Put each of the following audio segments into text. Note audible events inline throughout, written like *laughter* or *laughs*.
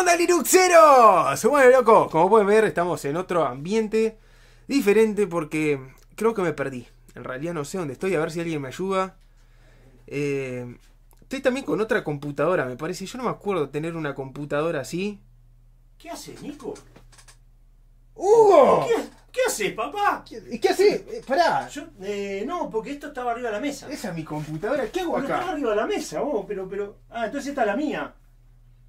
onda, Linuxeros? Bueno, loco, como pueden ver, estamos en otro ambiente diferente porque creo que me perdí. En realidad no sé dónde estoy, a ver si alguien me ayuda. Eh, estoy también con otra computadora, me parece. Yo no me acuerdo tener una computadora así. ¿Qué haces, Nico? ¡Hugo! ¿Qué, haces, papá? ¿Qué, qué haces? Eh, Yo, eh, no, porque esto estaba arriba de la mesa. Esa es mi computadora, ¿qué hago acá? estaba arriba de la mesa, vos, pero, pero. Ah, entonces esta es la mía.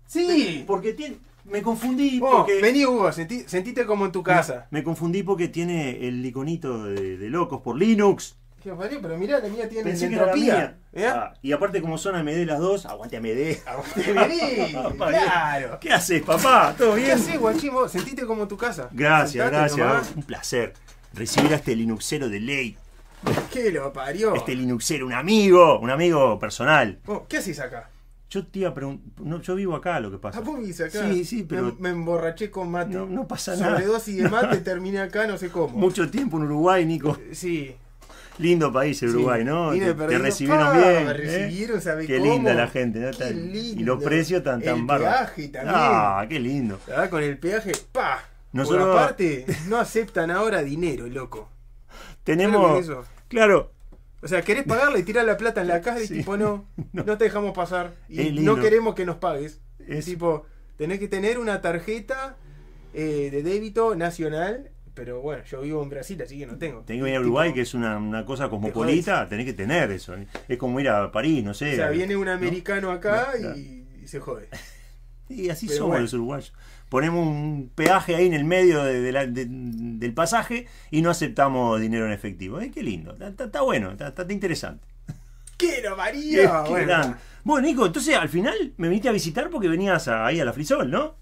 Sí, porque Me confundí oh, porque. Vení, Hugo, sentí, sentite como en tu casa. Me, confundí porque tiene el iconito de, locos por Linux. Qué parió, pero mirá, la mía tiene Que ¿eh? ah, y aparte, como son AMD las dos, aguante AMD. Aguante *laughs* claro. ¿Qué haces, papá? ¿Todo bien? ¿Qué haces, guachimo? Sentíte como en tu casa. Gracias, gracias. Un placer recibir a este Linuxero de ley. ¿Qué lo parió? Este Linuxero, un amigo, un amigo personal. Oh, ¿Qué haces acá? Yo No, yo vivo acá lo que pasa. Ah, acá. Sí, sí, pero. Me, emborraché con mate. No, pasa nada. y de *laughs* mate, terminé acá, no sé cómo. Mucho tiempo en Uruguay, Nico. Eh, sí. Lindo país el Uruguay, ¿no? Te, recibieron bien. ¿eh? Qué linda la gente, ¿no? Y los precios tan, tan El peaje también. Ah, qué lindo. Con el peaje, pa. Nosotros... Por aparte, no aceptan ahora dinero, loco. *laughs* Tenemos. Claro, o sea, querés pagarle, tiras la plata en la casa y tipo, *laughs* no, no, te dejamos pasar. Y no queremos que nos pagues. Es... Tipo, tenés que tener una tarjeta eh, de débito nacional. Pero bueno, yo vivo en Brasil, así que no tengo. Tengo que venir a Uruguay, que es una, cosa cosmopolita, tenés que tener eso. Es como ir a París, no sé. O sea, viene un americano acá y, se jode. *laughs* Y así somos los uruguayos ponemos un peaje ahí en el medio de, del pasaje y no aceptamos dinero en efectivo. Eh, qué lindo, está, bueno, está, interesante. Quiero María. Qué bueno. bueno. Nico, entonces al final me viniste a visitar porque venías ahí a la Frisol, ¿no?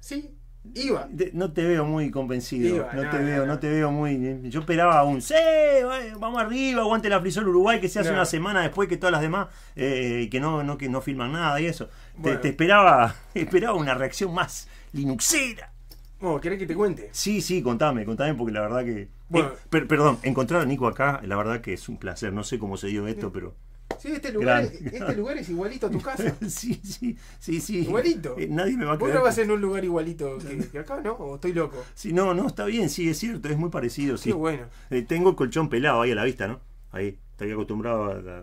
Sí, iba. no te veo muy convencido. no, te veo, no. te veo muy. Eh, yo esperaba un sí, eh, vamos arriba, aguante la Frisol Uruguay, que se hace una semana después que todas las demás, que no, no, que no filman nada y eso. Te, esperaba, *laughs* esperaba una reacción más linuxera. Oh, ¿querés que te cuente? Sí, sí, contame, contame, porque la verdad que. Eh, bueno. perdón, encontrar a Nico acá, la verdad que es un placer. No sé cómo se dio esto, pero. Sí, este, este lugar, es igualito a tu casa. *laughs* sí, sí, sí, sí. Igualito. Eh, nadie me va a creer. Vos no vas en un lugar igualito *laughs* que, acá, ¿no? ¿O estoy loco? Sí, no, no, está bien, sí, es cierto, es muy parecido, Qué sí. bueno. Eh, tengo el colchón pelado ahí a la vista, ¿no? Ahí acostumbrado a,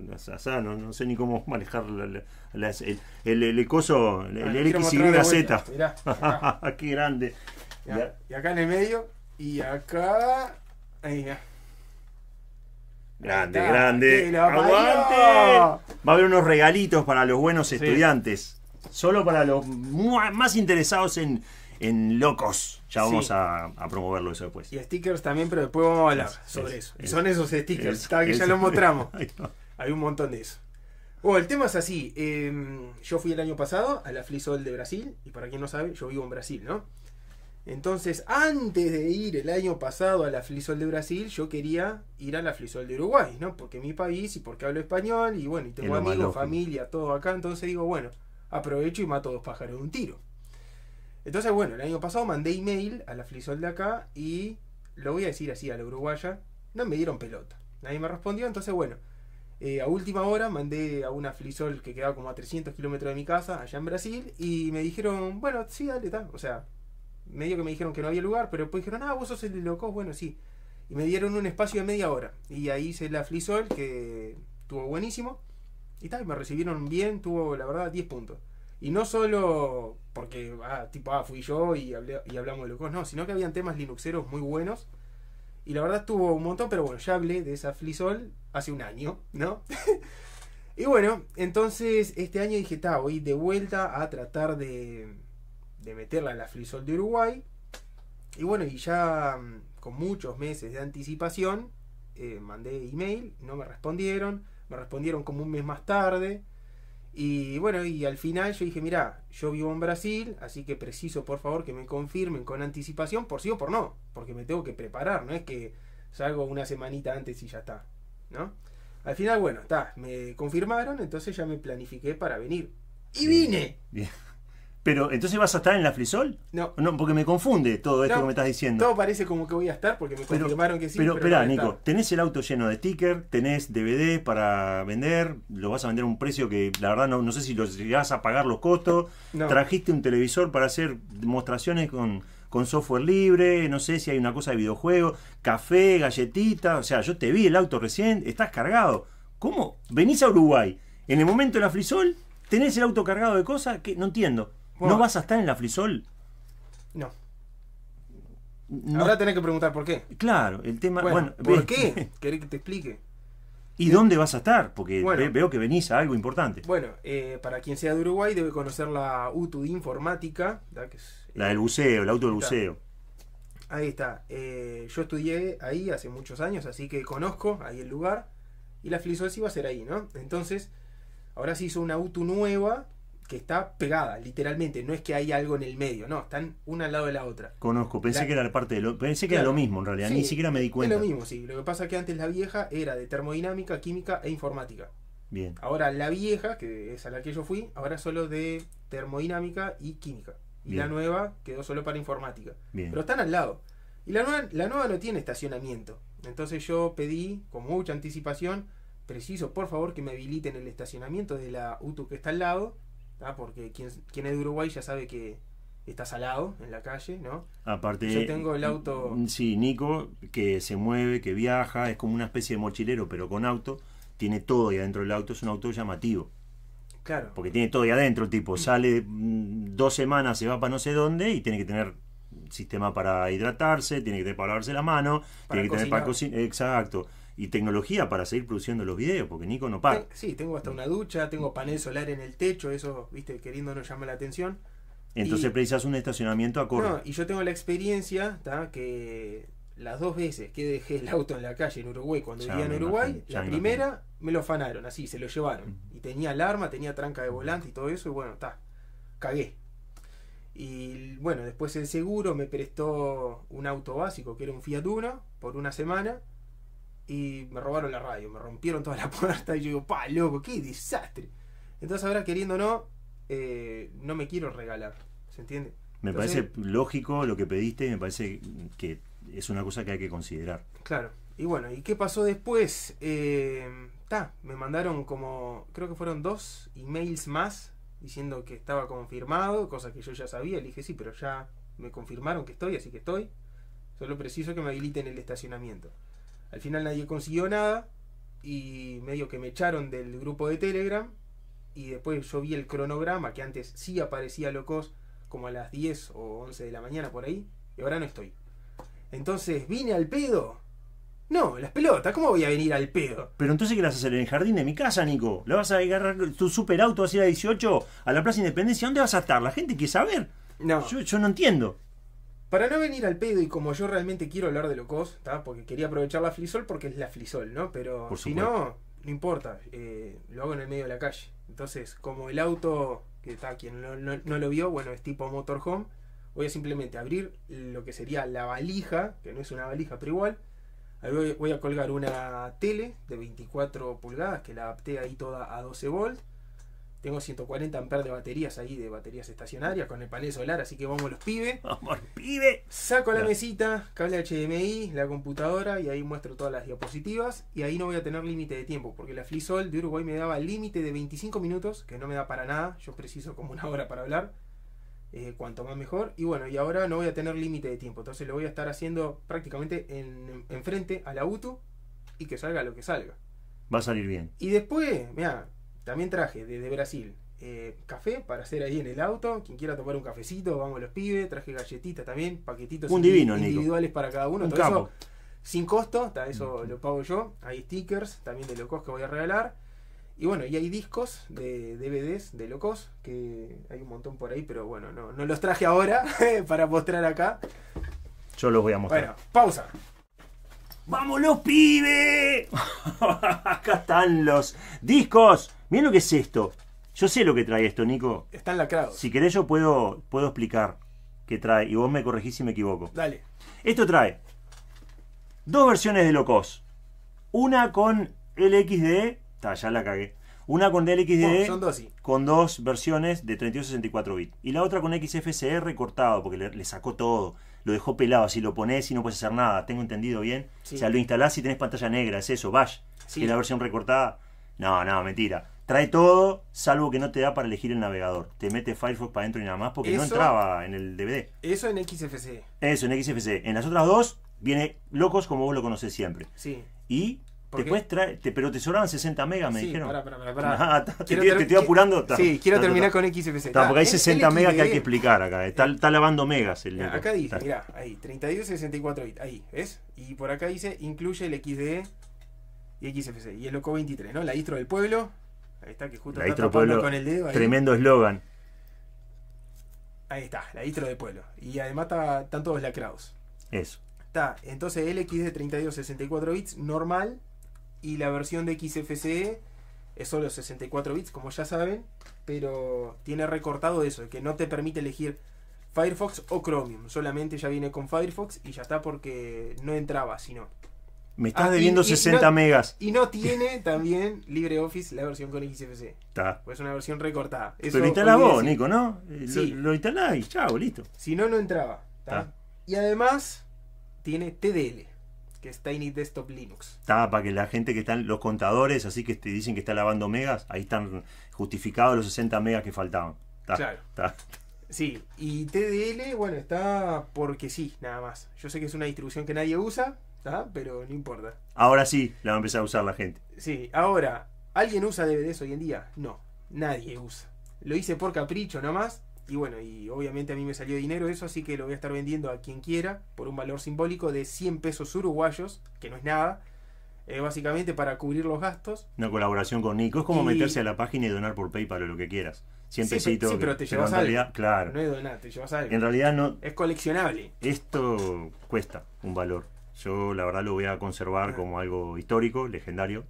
a, no, sé ni cómo manejar el, el, el, coso, el, X y la Z. *laughs* qué grande. Y, acá en el medio, y acá. Ahí, Grande, grande. ¡Aguante! Va a haber unos regalitos para los buenos estudiantes. Solo para los más interesados en, en Locos. Ya vamos a, promoverlo eso después. Y stickers también, pero después vamos a hablar sobre eso. son esos stickers, que ya los mostramos. *laughs* Hay un montón de eso. Bueno, el tema es así. Em, yo fui el año pasado a la Flisol de Brasil, y para quien no sabe, yo vivo en Brasil, ¿no? Entonces, antes de ir el año pasado a la Flisol de Brasil, yo quería ir a la Flisol de Uruguay, ¿no? Porque mi país y porque hablo español, y bueno, y tengo amigos, familia, todo acá, entonces digo, bueno, aprovecho y mato dos pájaros de un tiro. Entonces, bueno, el año pasado mandé email a la Flisol de acá y lo voy a decir así a la uruguaya, no me dieron pelota. Nadie me respondió, entonces bueno, eh, a última hora mandé a una Flisol que quedaba como a 300 kilómetros de mi casa, allá en Brasil, y me dijeron, bueno, sí, dale, tal, O sea, medio que me dijeron que no había lugar, pero pues dijeron, ah, vos sos el loco, bueno, sí. Y me dieron un espacio de media hora. Y ahí hice la Flisol, que estuvo buenísimo. Y tal, me recibieron bien, tuvo, la verdad, 10 puntos. Y no solo porque, ah, tipo, ah, fui yo y, hablamos de locos, no, sino que habían temas linuxeros muy buenos. Y la verdad estuvo un montón, pero bueno, ya hablé de esa Flisol hace un año, ¿no? *laughs* y bueno, entonces este año dije, ta, voy de vuelta a tratar de, meterla en la Flisol de Uruguay. Y bueno, y ya mm, con muchos meses de anticipación, eh, mandé email, no me respondieron, me respondieron como un mes más tarde. Y bueno, y al final yo dije, mira, yo vivo en Brasil, así que preciso por favor que me confirmen con anticipación, por sí o por no, porque me tengo que preparar, no es que salgo una semanita antes y ya está, ¿no? Al final, bueno, está, me confirmaron, entonces ya me planifiqué para venir. Y vine. Bien. Pero, ¿entonces vas a estar en la Frisol? No. no porque me confunde todo esto que me estás diciendo. Todo parece como que voy a estar porque me pero, confirmaron que sí. Pero, espera, Nico, tenés el auto lleno de sticker, tenés DVD para vender, lo vas a vender a un precio que la verdad no, no sé si lo vas a pagar los costos. Trajiste un televisor para hacer demostraciones con, con software libre, no sé si hay una cosa de videojuego, café, galletita, O sea, yo te vi el auto recién, estás cargado. ¿Cómo? Venís a Uruguay, en el momento de la Frisol, tenés el auto cargado de cosas que no entiendo. ¿No vas a estar en la Frisol? No. no. Ahora tenés que preguntar por qué. Claro, el tema. ¿por qué? *laughs* Querés que te explique. ¿Y dónde vas a estar? Porque veo que venís a algo importante. Bueno, eh, para quien sea de Uruguay debe conocer la UTU de Informática. la eh, del buceo, la auto del buceo. Ahí está. Eh, yo estudié ahí hace muchos años, así que conozco ahí el lugar. Y la Frisol sí va a ser ahí, ¿no? Entonces, ahora se hizo una UTU nueva que está pegada, literalmente, no es que hay algo en el medio, no, están una al lado de la otra. Conozco, pensé que era parte de lo, pensé que era lo mismo en realidad, ni siquiera me di cuenta. Es lo mismo, sí. Lo que pasa es que antes la vieja era de termodinámica, química e informática. Bien. Ahora la vieja, que es a la que yo fui, ahora solo de termodinámica y química. Y la nueva quedó solo para informática. Bien. Pero están al lado. Y la nueva, la nueva no tiene estacionamiento. Entonces yo pedí con mucha anticipación, preciso por favor que me habiliten el estacionamiento de la UTU que está al lado porque quien, es de Uruguay ya sabe que está salado en la calle, ¿no? Aparte, yo tengo el mm, auto... Mm, sí, Nico, que se mueve, que viaja, es como una especie de mochilero, pero con auto, tiene todo y adentro del auto es un auto llamativo. Claro. Porque tiene todo y adentro, tipo, sale mm, dos semanas, se va para no sé dónde y tiene que tener sistema para hidratarse, tiene que tener la mano, tiene que tener para cocinar. Exacto. Y tecnología para seguir produciendo los videos, porque Nico no paga Sí, tengo hasta una ducha, tengo panel solar en el techo, eso, viste, queriendo no llama la atención. Entonces precisas un estacionamiento corto. No, y yo tengo la experiencia, que las dos veces que dejé el auto en la calle en Uruguay, cuando vivía en Uruguay, la primera me lo fanaron, así, se lo llevaron. Y tenía alarma, tenía tranca de volante y todo eso, y bueno, está, cagué. Y bueno, después el seguro me prestó un auto básico, que era un Fiat Uno, por una semana. Y me robaron la radio, me rompieron toda la *laughs* puerta. Y yo digo, pa, loco, qué desastre. Entonces ahora queriendo o no, eh, no me quiero regalar. ¿Se entiende? Me parece lógico lo que pediste y me parece que es una cosa que hay que considerar. Claro. Y bueno, ¿y qué pasó después? Eh, me mandaron como, creo que fueron dos emails más diciendo que estaba confirmado, cosa que yo ya sabía. Le dije, sí, pero ya me confirmaron que estoy, así que estoy. Solo preciso que me habiliten el estacionamiento. Al final nadie consiguió nada y medio que me echaron del grupo de Telegram. Y después yo vi el cronograma que antes sí aparecía locos como a las 10 o 11 de la mañana por ahí. Y ahora no estoy. Entonces vine al pedo. No, las pelotas, ¿cómo voy a venir al pedo? Pero entonces, ¿qué vas a hacer? ¿En el jardín de mi casa, Nico? ¿La vas a agarrar tu superauto hacia a 18 a la Plaza Independencia? ¿Dónde vas a estar? La gente quiere saber. No. Yo, no entiendo. Para no venir al pedo y como yo realmente quiero hablar de locos, está porque quería aprovechar la flisol porque es la flisol, ¿no? Pero si no, no importa, eh, lo hago en el medio de la calle. Entonces, como el auto, que está quien no lo vio, bueno, es tipo motorhome, voy a simplemente abrir lo que sería la valija, que no es una valija, pero igual, Ahí voy, a colgar una tele de 24 pulgadas que la adapté ahí toda a 12 volts. Tengo 140 amperes de baterías ahí, de baterías estacionarias con el panel solar, así que vamos los pibes. *laughs* Vamos pibe. Saco la mesita, cable HDMI, la computadora y ahí muestro todas las diapositivas. Y ahí no voy a tener límite de tiempo, porque la Flisol de Uruguay me daba límite de 25 minutos, que no me da para nada. Yo preciso como una hora para hablar. Eh, cuanto más mejor. Y bueno, y ahora no voy a tener límite de tiempo, entonces lo voy a estar haciendo prácticamente enfrente en, en a la UTU y que salga lo que salga. Va a salir bien. Y después, mira, también traje desde Brasil eh, café para hacer ahí en el auto. Quien quiera tomar un cafecito, vamos los pibes. Traje galletitas también, paquetitos individuales para cada uno. sin costo, eso mm. lo pago yo. Hay stickers también de locos que voy a regalar. Y bueno, y hay discos de DVDs de locos, que hay un montón por ahí, pero bueno, no, los traje ahora *laughs* para mostrar acá. Yo los voy a mostrar. Bueno, pausa. ¡Vamos los pibes! *laughs* acá están los discos. Miren lo que es esto. Yo sé lo que trae esto, Nico. la lacrados. Si querés yo puedo, puedo explicar qué trae. Y vos me corregís si me equivoco. Dale. Esto trae dos versiones de Locos. Una con el LXD Está, ya la cagué. Una con DLXD con dos versiones de 32-64 bits. Y la otra con XFCE recortado, porque le, sacó todo. Lo dejó pelado, Si lo pones y no puedes hacer nada. Tengo entendido bien. O sea, lo instalás y tenés pantalla negra, es eso, Bash. si la versión recortada. No, no, mentira. Trae todo, salvo que no te da para elegir el navegador. Te mete Firefox para adentro y nada más porque no entraba en el DVD. Eso en xfc Eso en xfc En las otras dos, viene locos como vos lo conocés siempre. Sí. Y pero te sobraban 60 megas, me dijeron. te, estoy apurando. sí, quiero terminar con XFC. porque hay 60 megas que hay que explicar acá. Está, eh, lavando megas el Acá dice, mira ahí, 32 64 bits. Ahí, ¿ves? Y por acá dice, incluye el XDE y XFC. Y el Loco 23, ¿no? La distro del pueblo. Ahí está, que justo la está con el dedo. Tremendo eslogan. Ahí está, la distro del pueblo. Y además están todos lacrados. Eso. Está, entonces el XD32 64 bits normal y la versión de XFCE es solo 64 bits, como ya saben, pero tiene recortado eso, que no te permite elegir Firefox o Chromium, solamente ya viene con Firefox y ya está porque no entraba, sino... Me estás ah, debiendo 60 megas. Y no tiene *laughs* también LibreOffice la versión con xfc Está. Pues es una versión recortada. Eso pero vos, Nico, ¿no? Eh, lo, lo, y chao, listo. Si no, no entraba. Y además tiene TDL que es Tiny Desktop Linux. Está, para que la gente que están, los contadores, así que te dicen que está lavando megas, ahí están justificados los 60 megas que faltaban. claro. Sí, y TDL, bueno, está porque sí, nada más. Yo sé que es una distribución que nadie usa, pero no importa. Ahora sí, la va a empezar a usar la gente. Sí, ahora, ¿alguien usa DVDs hoy en día? No, nadie usa. Lo hice por capricho nomás, y bueno, y obviamente a mí me salió dinero eso, así que lo voy a estar vendiendo a quien quiera por un valor simbólico de 100 pesos uruguayos, que no es nada, eh, básicamente para cubrir los gastos. Una colaboración con Nico, es como meterse a la página y donar por PayPal o lo que quieras. 100 pesitos. Sí, pero te llevas algo. claro. No es donar, te llevas algo. En realidad no. Es coleccionable. Esto cuesta un valor. Yo la verdad lo voy a conservar ah. como algo histórico, legendario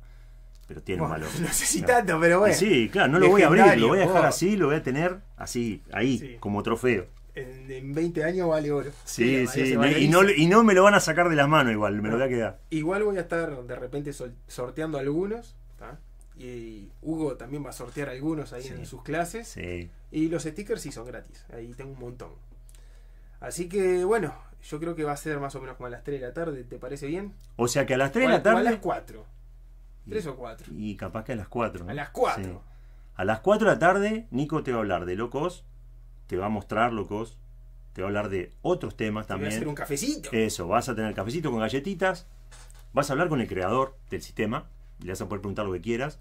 pero tiene valor. *laughs* No tanto, pero bueno. sí, claro, no lo voy a abrir, lo voy a dejar así, lo voy a tener así, ahí, como trofeo. En, 20 años vale oro. Sí, sí, y, no, me lo van a sacar de las manos igual, me lo voy a ah, quedar. Igual voy a estar de repente sorteando algunos. Y Hugo también va a sortear algunos ahí en sus clases. Sí. Y los stickers sí son gratis, ahí tengo un montón. Así que bueno, yo creo que va a ser más o menos como a las 3 de la tarde, ¿te parece bien? O sea que a las 3 de la tarde. a las 4. ¿Tres o cuatro? Y capaz que a las cuatro. A las cuatro. A las cuatro de la tarde, Nico te va a hablar de locos, te va a mostrar locos, te va a hablar de otros temas también. vas a tener un cafecito. Eso, vas a tener cafecito con galletitas, vas a hablar con el creador del sistema, le vas a poder preguntar lo que quieras,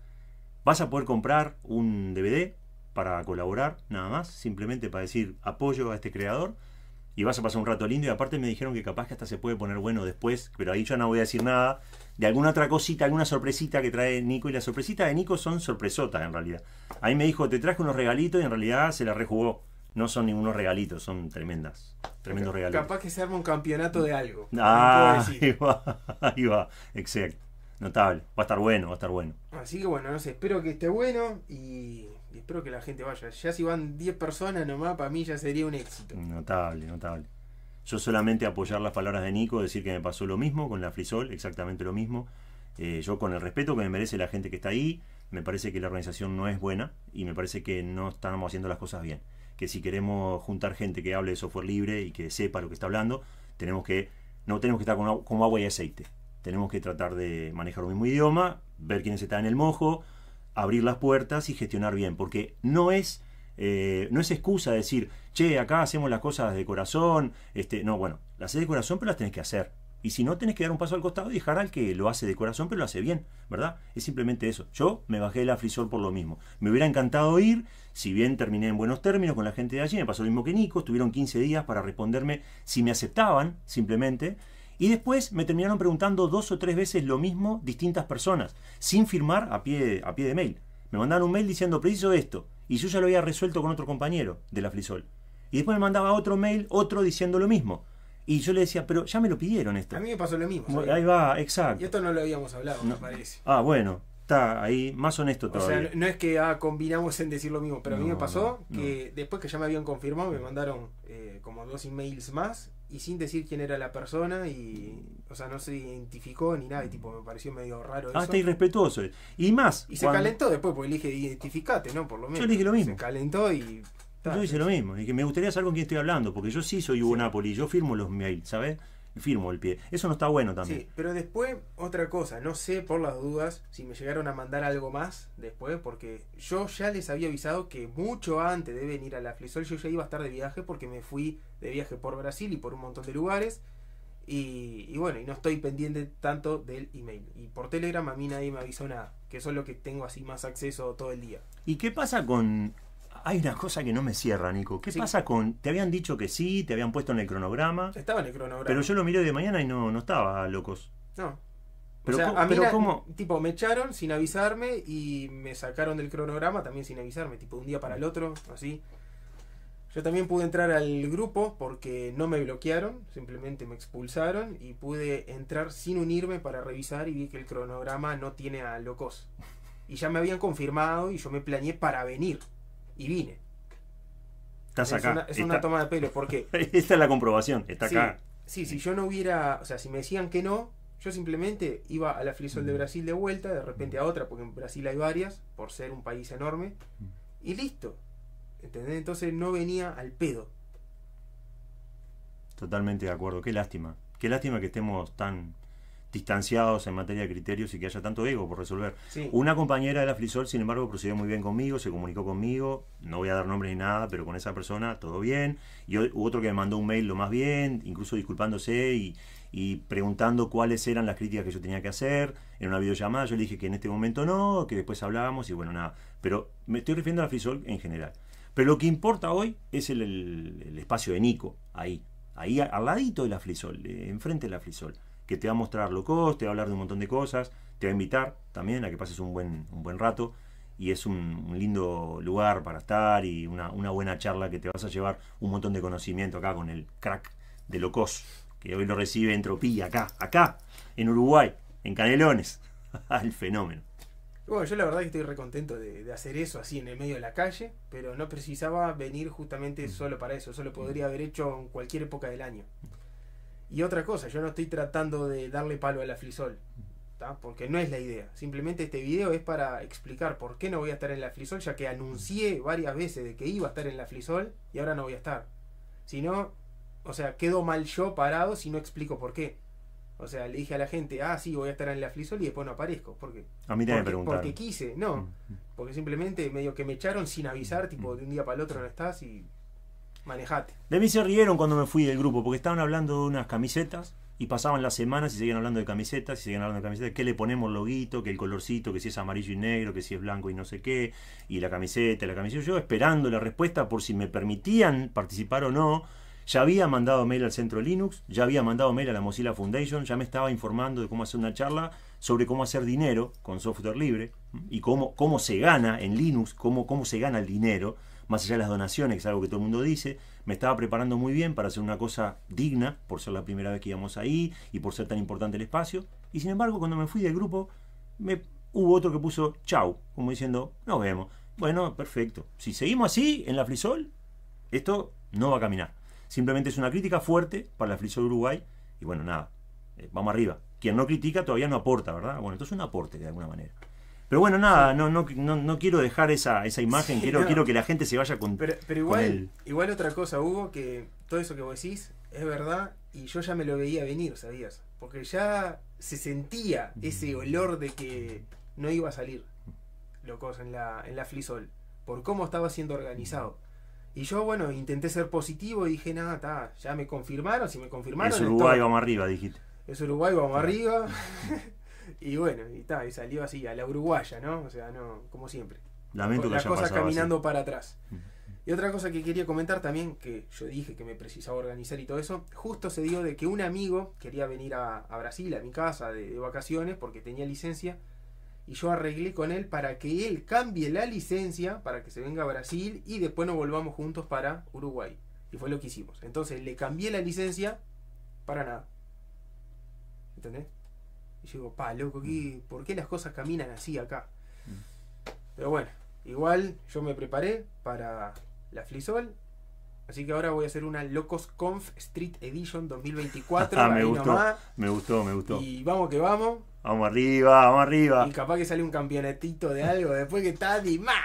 vas a poder comprar un DVD para colaborar, nada más, simplemente para decir apoyo a este creador y vas a pasar un rato lindo. Y aparte me dijeron que capaz que hasta se puede poner bueno después, pero ahí yo no voy a decir nada de alguna otra cosita, alguna sorpresita que trae Nico. Y las sorpresitas de Nico son sorpresotas en realidad. Ahí me dijo, te traje unos regalitos y en realidad se la rejugó. No son ningunos regalitos, son tremendas. Tremendos regalitos. Capaz que se arma un campeonato de algo. Ah, ahí *laughs* va, ahí va, exacto. Notable. Va a estar bueno, va a estar bueno. Así que bueno, no sé, espero que esté bueno y espero que la gente vaya. Ya si van 10 personas nomás, para mí ya sería un éxito. Notable, notable. Yo solamente apoyar las palabras de Nico, decir que me pasó lo mismo con la Frisol, exactamente lo mismo. Eh, yo con el respeto que me merece la gente que está ahí, me parece que la organización no es buena y me parece que no estamos haciendo las cosas bien. Que si queremos juntar gente que hable de software libre y que sepa lo que está hablando, tenemos que no tenemos que estar como agua y aceite. Tenemos que tratar de manejar un mismo idioma, ver quiénes están en el mojo, abrir las puertas y gestionar bien, porque no es, eh, no es excusa decir, che, acá hacemos las cosas de corazón, este, no, bueno, las haces de corazón, pero las tenés que hacer. Y si no, tenés que dar un paso al costado y dejar al que lo hace de corazón, pero lo hace bien, ¿verdad? Es simplemente eso. Yo me bajé la frisol por lo mismo. Me hubiera encantado ir, si bien terminé en buenos términos con la gente de allí, me pasó lo mismo que Nico, estuvieron 15 días para responderme si me aceptaban, simplemente. Y después me terminaron preguntando dos o tres veces lo mismo distintas personas, sin firmar a pie, a pie de mail. Me mandaban un mail diciendo, preciso esto, y yo ya lo había resuelto con otro compañero de la Frisol. Y después me mandaba otro mail, otro diciendo lo mismo. Y yo le decía, pero ya me lo pidieron esto. A mí me pasó lo mismo. Ahí va, exacto. Y esto no lo habíamos hablado, me parece. Ah, bueno, está ahí más honesto todavía. O sea, no es que ah, combinamos en decir lo mismo, pero a mí me pasó que después que ya me habían confirmado, me mandaron eh, como dos emails más y sin decir quién era la persona y o sea no se identificó ni nada y tipo me pareció medio raro ah, eso. hasta irrespetuoso y más y se calentó después porque le dije identificate no por lo menos yo dije lo mismo se calentó y yo dije lo mismo y que me gustaría saber con quién estoy hablando porque yo sí soy Hugo Napoli yo firmo los mails sabes firmo el pie. Eso no está bueno también. pero después, otra cosa, no sé por las dudas si me llegaron a mandar algo más después, porque yo ya les había avisado que mucho antes de venir a la Flesol yo ya iba a estar de viaje porque me fui de viaje por Brasil y por un montón de lugares. Y, bueno, y no estoy pendiente tanto del email. Y por Telegram a mí nadie me avisó nada, que eso es lo que tengo así más acceso todo el día. ¿Y qué pasa con hay una cosa que no me cierra, Nico. ¿Qué pasa con.? Te habían dicho que sí, te habían puesto en el cronograma. Estaba en el cronograma. Pero yo lo miré de mañana y no, no estaba, locos. No. Pero, a mí Tipo, me echaron sin avisarme y me sacaron del cronograma también sin avisarme. Tipo, un día para el otro, así. Yo también pude entrar al grupo porque no me bloquearon, simplemente me expulsaron y pude entrar sin unirme para revisar y vi que el cronograma no tiene a locos. Y ya me habían confirmado y yo me planeé para venir y vine. Estás es Una, es una toma de pelo, porque... *laughs* Esta es la comprobación, está acá. Sí, si yo no hubiera, o sea, si me decían que no, yo simplemente iba a la Frisol de mm. Brasil de vuelta, de repente a otra, porque en Brasil hay varias, por ser un país enorme, mm. y listo. ¿Entendés? Entonces no venía al pedo. Totalmente de acuerdo, qué lástima. Qué lástima que estemos tan distanciados en materia de criterios y que haya tanto ego por resolver. Una compañera de la Frisol, sin embargo, procedió muy bien conmigo, se comunicó conmigo, no voy a dar nombres ni nada, pero con esa persona todo bien. Y otro que me mandó un mail lo más bien, incluso disculpándose y, preguntando cuáles eran las críticas que yo tenía que hacer en una videollamada. Yo le dije que en este momento no, que después hablábamos y bueno, nada. Pero me estoy refiriendo a la Frisol en general. Pero lo que importa hoy es el, el espacio de Nico, ahí, ahí al ladito de la Frisol, eh, enfrente de la Frisol que te va a mostrar Locos, te va a hablar de un montón de cosas, te va a invitar también a que pases un buen, un buen rato y es un, lindo lugar para estar y una, buena charla que te vas a llevar un montón de conocimiento acá con el crack de Locos, que hoy lo recibe Entropía acá, acá, en Uruguay, en Canelones, el *laughs* fenómeno. Bueno, yo la verdad que estoy recontento de, de hacer eso así en el medio de la calle, pero no precisaba venir justamente mm. solo para eso, solo podría haber hecho en cualquier época del año. Y otra cosa, yo no estoy tratando de darle palo a la Flisol, porque no es la idea. Simplemente este video es para explicar por qué no voy a estar en la frisol, ya que anuncié varias veces de que iba a estar en la Flisol y ahora no voy a estar. Si no, o sea, quedo mal yo parado si no explico por qué. O sea, le dije a la gente, ah, sí, voy a estar en la Flisol y después no aparezco. Porque, a mí porque, me porque quise, no. Mm, mm. Porque simplemente medio que me echaron sin avisar, tipo, de un día para el otro no estás y Manejate. De mí se rieron cuando me fui del grupo, porque estaban hablando de unas camisetas y pasaban las semanas y seguían hablando de camisetas y seguían hablando de camisetas. ¿Qué le ponemos loguito? Que el colorcito, que si es amarillo y negro, que si es blanco y no sé qué. Y la camiseta, la camiseta. Yo esperando la respuesta por si me permitían participar o no. Ya había mandado mail al centro Linux, ya había mandado mail a la Mozilla Foundation, ya me estaba informando de cómo hacer una charla sobre cómo hacer dinero con software libre y cómo, cómo se gana en Linux, cómo, cómo se gana el dinero más allá de las donaciones, que es algo que todo el mundo dice, me estaba preparando muy bien para hacer una cosa digna, por ser la primera vez que íbamos ahí y por ser tan importante el espacio. Y sin embargo, cuando me fui del grupo, me, hubo otro que puso chau, como diciendo, nos vemos. Bueno, perfecto. Si seguimos así en la Frisol, esto no va a caminar. Simplemente es una crítica fuerte para la Frisol Uruguay. Y bueno, nada, eh, vamos arriba. Quien no critica todavía no aporta, ¿verdad? Bueno, esto es un aporte de alguna manera. Pero bueno, nada, no, no, no, quiero dejar esa, esa imagen, quiero, que la gente se vaya con. Pero, igual, igual otra cosa, Hugo, que todo eso que vos decís es verdad y yo ya me lo veía venir, ¿sabías? Porque ya se sentía ese olor de que no iba a salir, locos, en la, en la Flisol, por cómo estaba siendo organizado. Y yo, bueno, intenté ser positivo y dije, nada, ya me confirmaron, si me confirmaron. Es Uruguay, vamos arriba, dijiste. Es Uruguay, vamos arriba. *laughs* Y bueno, y, ta, y salió así, a la uruguaya, ¿no? O sea, no, como siempre. Lamento las cosas caminando para atrás. Y otra cosa que quería comentar también, que yo dije que me precisaba organizar y todo eso, justo se dio de que un amigo quería venir a, Brasil, a mi casa, de, vacaciones, porque tenía licencia, y yo arreglé con él para que él cambie la licencia para que se venga a Brasil y después nos volvamos juntos para Uruguay. Y fue lo que hicimos. Entonces le cambié la licencia para nada. ¿Entendés? Y digo, pa, loco, mm. ¿por qué las cosas caminan así acá? Mm. Pero bueno, igual yo me preparé para la Flisol. Así que ahora voy a hacer una Locos Conf Street Edition 2024. *laughs* Ah, me gustó, me gustó, me gustó. Y vamos que vamos. Vamos arriba, vamos arriba. Y capaz que sale un campeonatito de algo después que está más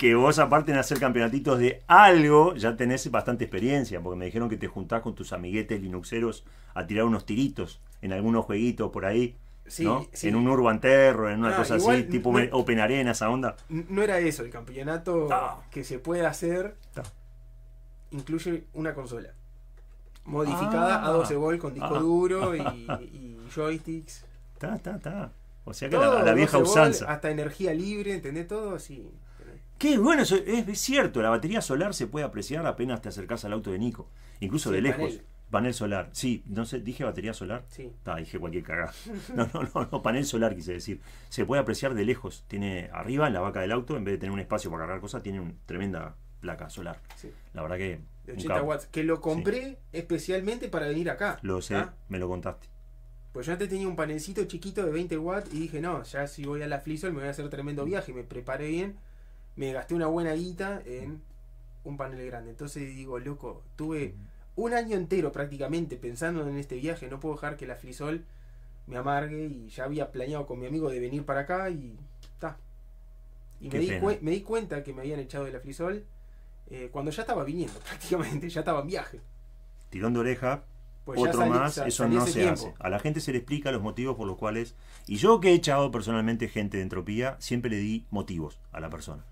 que vos aparte de hacer campeonatitos de algo ya tenés bastante experiencia, porque me dijeron que te juntás con tus amiguetes linuxeros a tirar unos tiritos en algunos jueguitos por ahí. Sí, En un Urban Terror, en una ah, cosa así, tipo Open Arena, esa onda. No era eso, el campeonato que se puede hacer incluye una consola modificada a 12 ah. volts con disco ah. duro *laughs* y, joysticks. Ta, ta, ta. O sea que la, vieja usanza. hasta energía libre, ¿entendés todo? Sí. Qué bueno, es, cierto, la batería solar se puede apreciar apenas te acercas al auto de Nico, incluso de lejos. Panel. solar, sí, no sé, dije batería solar. Sí. Ah, dije cualquier cagada. *laughs* No, no, no, panel solar quise decir. Se puede apreciar de lejos. Tiene arriba, en la vaca del auto, en vez de tener un espacio para cargar cosas, tiene una tremenda placa solar. Sí. La verdad que. De 80 watts. Que lo compré especialmente para venir acá. Lo sé, me lo contaste. Pues ya te tenía un panelcito chiquito de 20 watts y dije, no, ya si voy a la Flisol me voy a hacer tremendo mm. viaje. Me preparé bien me gasté una buena guita en un panel grande. Entonces digo, loco, tuve un año entero prácticamente pensando en este viaje, no puedo dejar que la Frisol me amargue y ya había planeado con mi amigo de venir para acá y está. Y me di, me di, cuenta que me habían echado de la Frisol eh, cuando ya estaba viniendo *laughs* prácticamente, ya estaba en viaje. Tirón de oreja, pues otro más, eso no se hace. A la gente se le explica los motivos por los cuales. Y yo que he echado personalmente gente de entropía, siempre le di motivos a la persona.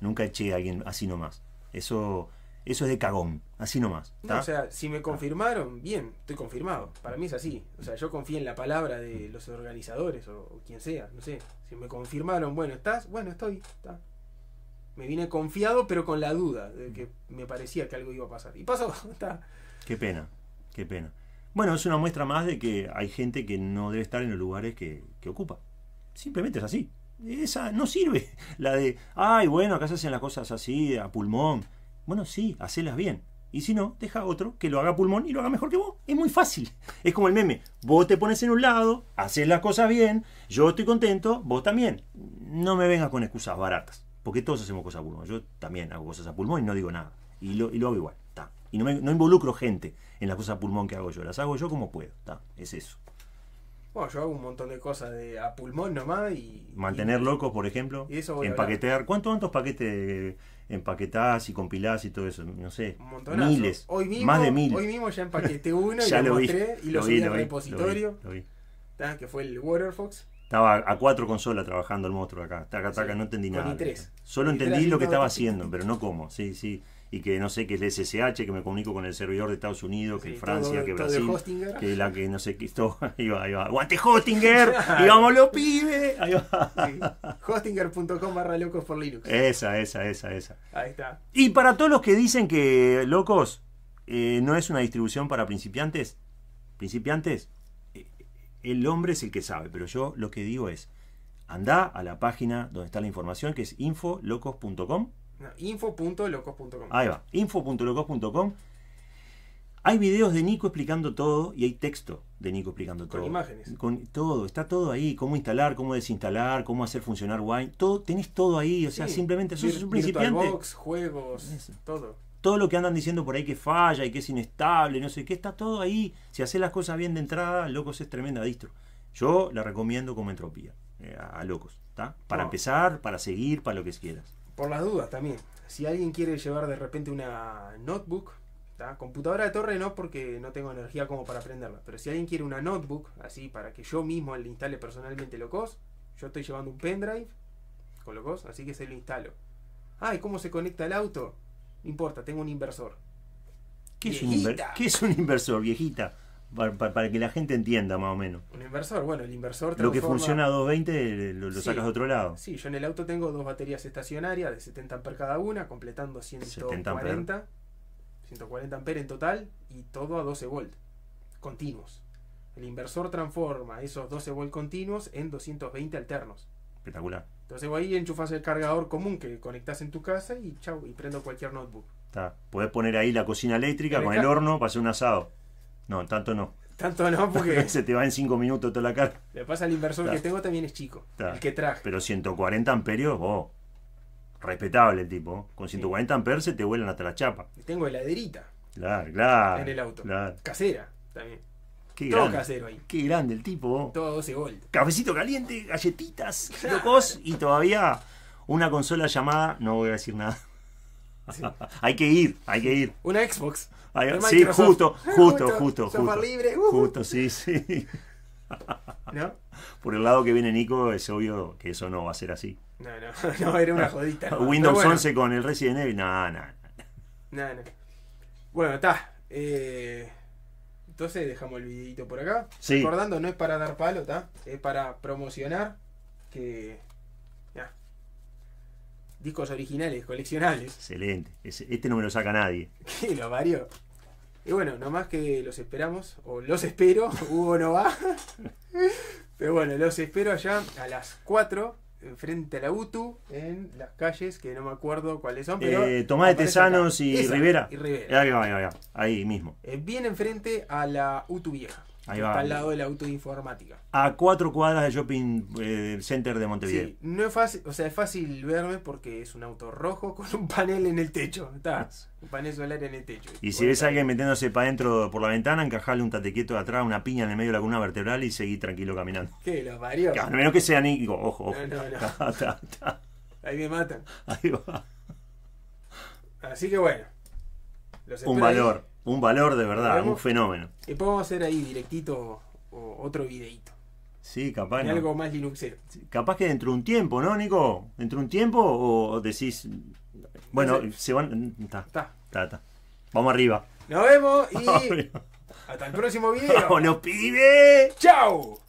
Nunca eché a alguien así nomás. Eso, eso es de cagón, así nomás. o sea, si me confirmaron, bien, estoy confirmado. Para mí es así. O sea, yo confío en la palabra de los organizadores o, quien sea, no sé. Si me confirmaron, bueno, ¿estás? Bueno, estoy. Está. Me vine confiado, pero con la duda de que me parecía que algo iba a pasar. Y pasó, *laughs* está. Qué pena, qué pena. Bueno, es una muestra más de que hay gente que no debe estar en los lugares que, que ocupa. Simplemente es así. Esa no sirve. *laughs* La de, ay, bueno, acá se hacen las cosas así, a pulmón. Bueno, sí, hacelas bien. Y si no, deja a otro que lo haga pulmón y lo haga mejor que vos. Es muy fácil. *laughs* Es como el meme. Vos te pones en un lado, haces las cosas bien, yo estoy contento, vos también. No me vengas con excusas baratas. Porque todos hacemos cosas a pulmón. Yo también hago cosas a pulmón y no digo nada. Y lo, hago igual. Y no, me, involucro gente en las cosas a pulmón que hago yo. Las hago yo como puedo. Es eso. Bueno, yo hago un montón de cosas de a pulmón nomás y... Mantener locos, por ejemplo. Y empaquetear. ¿Cuántos, ¿Cuántos paquetes empaquetás y compilás y todo eso? No sé. Un Miles. Hoy mismo, más de mil. Hoy mismo ya empaqueté *laughs* uno y lo, mostré y lo, subí al repositorio. lo vi. que fue el Waterfox. Estaba a cuatro consolas trabajando el monstruo acá. Taca, taca, no entendí nada. Solo entendí lo que estaba haciendo, pero no cómo. Sí, sí y que no sé qué es el SSH, que me comunico con el servidor de Estados Unidos, que es Francia, que que Brasil, que la que no sé qué, todo, *laughs* ahí va, ahí va, Hostinger, *laughs* y vamos los pibes, ahí va. Hostinger.com barra locos por Linux. Esa, esa, esa, esa. Ahí está. Y para todos los que dicen que, locos, eh, no es una distribución para principiantes, principiantes, eh, el hombre es el que sabe, pero yo lo que digo es, anda a la página donde está la información, que es infolocos.com info.locos.com. Ahí va, info.locos.com. Hay videos de Nico explicando todo y hay texto de Nico explicando todo. Con imágenes. Con todo, está todo ahí. Cómo instalar, cómo desinstalar, cómo hacer funcionar Wine. Todo, tenés todo ahí. O sea, simplemente sos un principiante. juegos, todo. Todo lo que andan diciendo por ahí que falla y que es inestable, no sé qué, está todo ahí. Si haces las cosas bien de entrada, Locos es tremenda distro. Yo la recomiendo como entropía eh, a Locos. está Para empezar, para seguir, para lo que quieras por las dudas también, si alguien quiere llevar de repente una notebook, computadora de torre no porque no tengo energía como para prenderla, pero si alguien quiere una notebook, así para que yo mismo le instale personalmente locos, yo estoy llevando un pendrive con locos, así que se lo instalo. Ah, ¿y cómo se conecta el auto? No importa, tengo un inversor. ¿Qué es un inversor, viejita? Para, que la gente entienda más o menos. Un inversor, bueno, el inversor Lo que funciona a 220 lo, sacas de otro lado. Sí, yo en el auto tengo dos baterías estacionarias de 70 amperes cada una, completando 140 140 amperes en total y todo a 12 volt continuos. El inversor transforma esos 12 volt continuos en 220 alternos. Espectacular. Entonces ahí enchufas el cargador común que conectas en tu casa y chau, y prendo cualquier notebook. Está. Podés poner ahí la cocina eléctrica con el horno para hacer un asado. No, tanto no. Tanto no, porque. *laughs* Se te va en 5 minutos toda la cara. Le pasa al inversor que tengo también es chico. El que traje. Pero 140 amperios, oh. Respetable el tipo. ¿eh? Con 140 amperios se te vuelan hasta la chapa. Tengo heladerita. Claro, claro. En el auto. Casera también. Qué Todo grande, casero ahí. Qué grande el tipo. Todo 12 volt, Cafecito caliente, galletitas, locos y todavía una consola llamada. No voy a decir nada. *laughs* hay que ir, hay que ir. Una Xbox. sí, *laughs* justo, justo, justo, justo. sí, sí. *laughs* Por el lado que viene Nico, es obvio que eso no va a ser así. No, no, no, era una jodita. Windows 11 con el Resident Evil, no, no. Bueno, está. Eh, entonces dejamos el videito por acá. Recordando, no es para dar palo, ¿está? Es para promocionar que discos originales, coleccionables. Excelente. Este no me lo saca nadie. *laughs* ¿Qué lo vario. Y bueno, nomás que los esperamos, o los espero, *laughs* Hugo no va. *laughs* Pero bueno, los espero allá a las 4 frente a la UTU en las calles que no me acuerdo cuáles son. Pero eh, Tomás de Tesanos y, Rivera. Ahí, mismo. Eh, bien enfrente a la UTU Vieja al lado del auto de informática. A cuatro cuadras del shopping eh, center de Montevideo. Sí, no es fácil, o sea, es fácil verme porque es un auto rojo *laughs* con un panel en el techo. un panel solar en el techo. Y si ves a alguien metiéndose para adentro por la ventana, encajale un tatequieto de atrás, una piña en el medio de la columna vertebral y seguí tranquilo caminando. Que Los varios. A menos que sea Nico, ojo, No, no, no. *laughs* Ahí me matan. Ahí va. Así que bueno. un valor. Un valor de verdad, un fenómeno. Y podemos hacer ahí directito otro videito. Sí, capaz. algo más Linuxero. Capaz que dentro de un tiempo, ¿no, Nico? ¿Dentro de un tiempo o decís. Bueno, se van. Está. Mm, Está. Vamos arriba. Nos vemos y. *laughs* Hasta el próximo video. ¡Vámonos, pibe! ¡Chao!